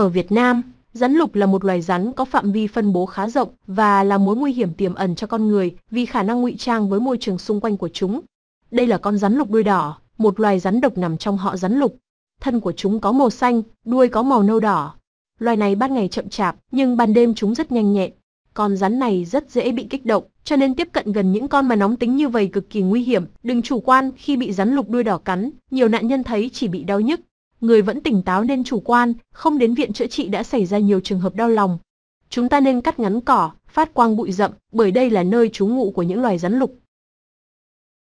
Ở Việt Nam, rắn lục là một loài rắn có phạm vi phân bố khá rộng và là mối nguy hiểm tiềm ẩn cho con người vì khả năng ngụy trang với môi trường xung quanh của chúng. Đây là con rắn lục đuôi đỏ, một loài rắn độc nằm trong họ rắn lục. Thân của chúng có màu xanh, đuôi có màu nâu đỏ. Loài này ban ngày chậm chạp, nhưng ban đêm chúng rất nhanh nhẹn. Con rắn này rất dễ bị kích động, cho nên tiếp cận gần những con mà nóng tính như vậy cực kỳ nguy hiểm. Đừng chủ quan khi bị rắn lục đuôi đỏ cắn, nhiều nạn nhân thấy chỉ bị đau nhức người vẫn tỉnh táo nên chủ quan, không đến viện chữa trị đã xảy ra nhiều trường hợp đau lòng. Chúng ta nên cắt ngắn cỏ, phát quang bụi rậm, bởi đây là nơi trú ngụ của những loài rắn lục.